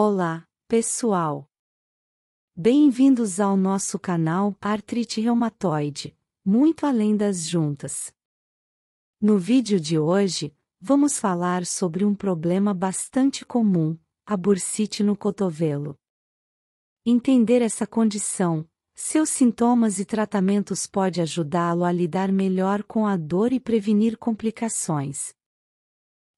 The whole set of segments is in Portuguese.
Olá, pessoal! Bem-vindos ao nosso canal Artrite Reumatoide, muito além das juntas. No vídeo de hoje, vamos falar sobre um problema bastante comum, a bursite no cotovelo. Entender essa condição, seus sintomas e tratamentos pode ajudá-lo a lidar melhor com a dor e prevenir complicações.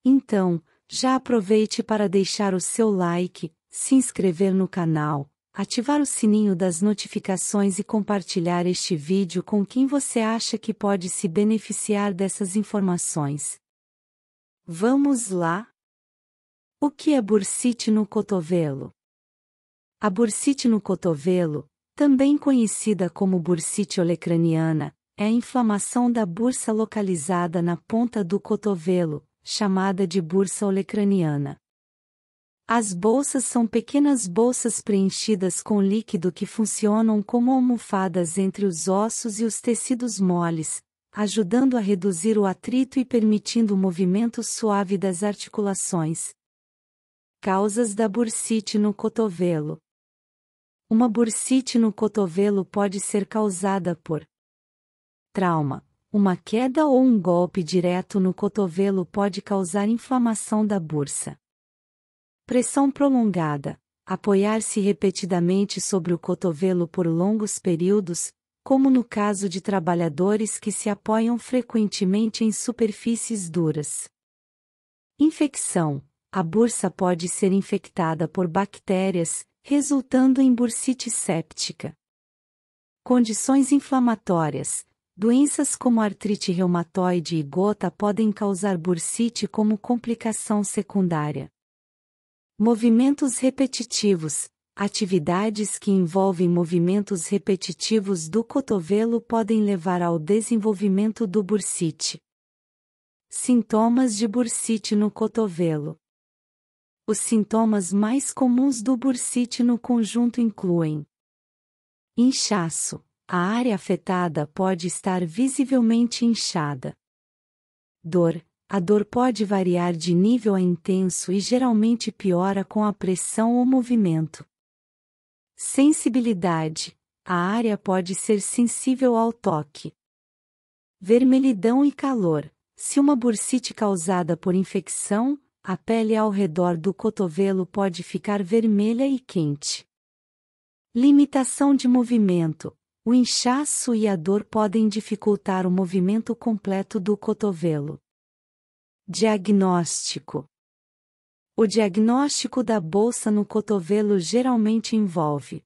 Então, já aproveite para deixar o seu like, se inscrever no canal, ativar o sininho das notificações e compartilhar este vídeo com quem você acha que pode se beneficiar dessas informações. Vamos lá? O que é bursite no cotovelo? A bursite no cotovelo, também conhecida como bursite olecraniana, é a inflamação da bursa localizada na ponta do cotovelo, chamada de bursa olecraniana. As bolsas são pequenas bolsas preenchidas com líquido que funcionam como almofadas entre os ossos e os tecidos moles, ajudando a reduzir o atrito e permitindo o movimento suave das articulações. Causas da bursite no cotovelo. Uma bursite no cotovelo pode ser causada por trauma, uma queda ou um golpe direto no cotovelo pode causar inflamação da bursa. Pressão prolongada. Apoiar-se repetidamente sobre o cotovelo por longos períodos, como no caso de trabalhadores que se apoiam frequentemente em superfícies duras. Infecção. A bursa pode ser infectada por bactérias, resultando em bursite séptica. Condições inflamatórias Doenças como artrite reumatoide e gota podem causar bursite como complicação secundária. Movimentos repetitivos. Atividades que envolvem movimentos repetitivos do cotovelo podem levar ao desenvolvimento do bursite. Sintomas de bursite no cotovelo. Os sintomas mais comuns do bursite no conjunto incluem inchaço, a área afetada pode estar visivelmente inchada. Dor: a dor pode variar de nível a intenso e geralmente piora com a pressão ou movimento. Sensibilidade: a área pode ser sensível ao toque. Vermelhidão e calor: se uma bursite causada por infecção, a pele ao redor do cotovelo pode ficar vermelha e quente. Limitação de movimento: o inchaço e a dor podem dificultar o movimento completo do cotovelo. Diagnóstico: O diagnóstico da bolsa no cotovelo geralmente envolve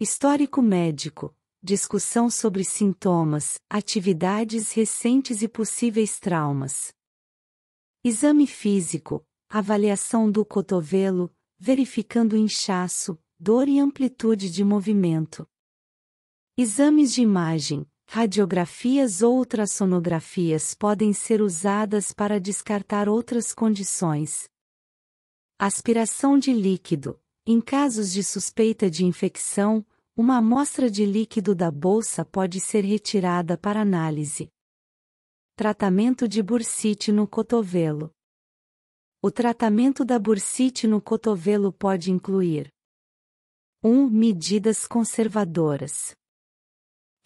histórico médico, discussão sobre sintomas, atividades recentes e possíveis traumas, exame físico, avaliação do cotovelo, verificando inchaço, dor e amplitude de movimento. Exames de imagem, radiografias ou ultrassonografias podem ser usadas para descartar outras condições. Aspiração de líquido. Em casos de suspeita de infecção, uma amostra de líquido da bolsa pode ser retirada para análise. Tratamento de bursite no cotovelo. O tratamento da bursite no cotovelo pode incluir 1. Um, medidas conservadoras.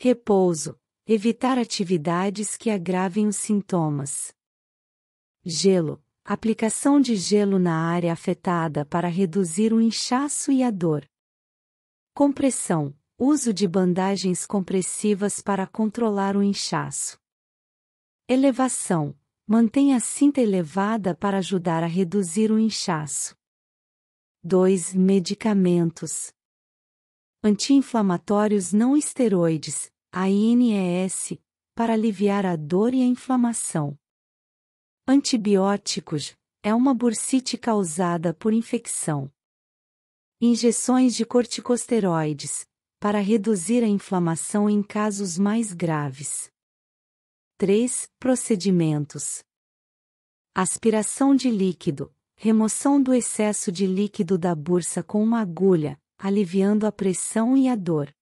Repouso. Evitar atividades que agravem os sintomas. Gelo. Aplicação de gelo na área afetada para reduzir o inchaço e a dor. Compressão. Uso de bandagens compressivas para controlar o inchaço. Elevação. Mantenha a cinta elevada para ajudar a reduzir o inchaço. 2. Medicamentos anti-inflamatórios não esteroides, ANES, para aliviar a dor e a inflamação. Antibióticos é uma bursite causada por infecção. Injeções de corticosteroides para reduzir a inflamação em casos mais graves. 3. Procedimentos: aspiração de líquido, remoção do excesso de líquido da bursa com uma agulha, aliviando a pressão e a dor.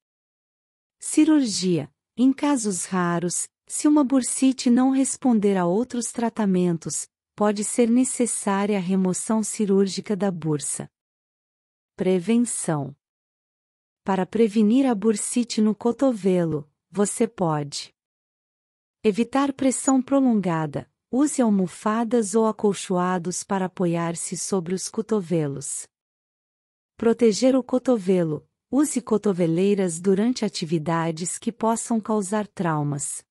Cirurgia. Em casos raros, se uma bursite não responder a outros tratamentos, pode ser necessária a remoção cirúrgica da bursa. Prevenção. Para prevenir a bursite no cotovelo, você pode evitar pressão prolongada, use almofadas ou acolchoados para apoiar-se sobre os cotovelos. Proteger o cotovelo. Use cotoveleiras durante atividades que possam causar traumas.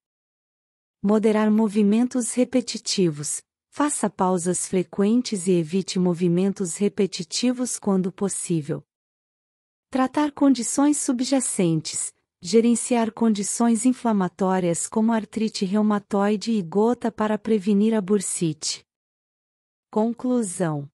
Moderar movimentos repetitivos. Faça pausas frequentes e evite movimentos repetitivos quando possível. Tratar condições subjacentes. Gerenciar condições inflamatórias como artrite reumatoide e gota para prevenir a bursite. Conclusão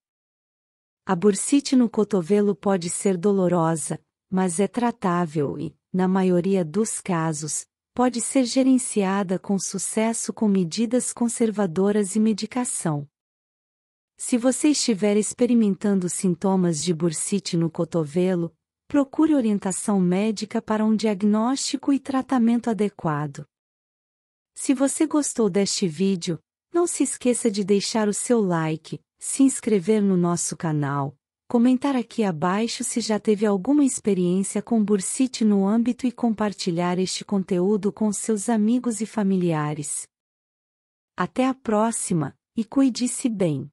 a bursite no cotovelo pode ser dolorosa, mas é tratável e, na maioria dos casos, pode ser gerenciada com sucesso com medidas conservadoras e medicação. Se você estiver experimentando sintomas de bursite no cotovelo, procure orientação médica para um diagnóstico e tratamento adequado. Se você gostou deste vídeo, não se esqueça de deixar o seu like, se inscrever no nosso canal, comentar aqui abaixo se já teve alguma experiência com bursite no âmbito e compartilhar este conteúdo com seus amigos e familiares. Até a próxima, e cuide-se bem!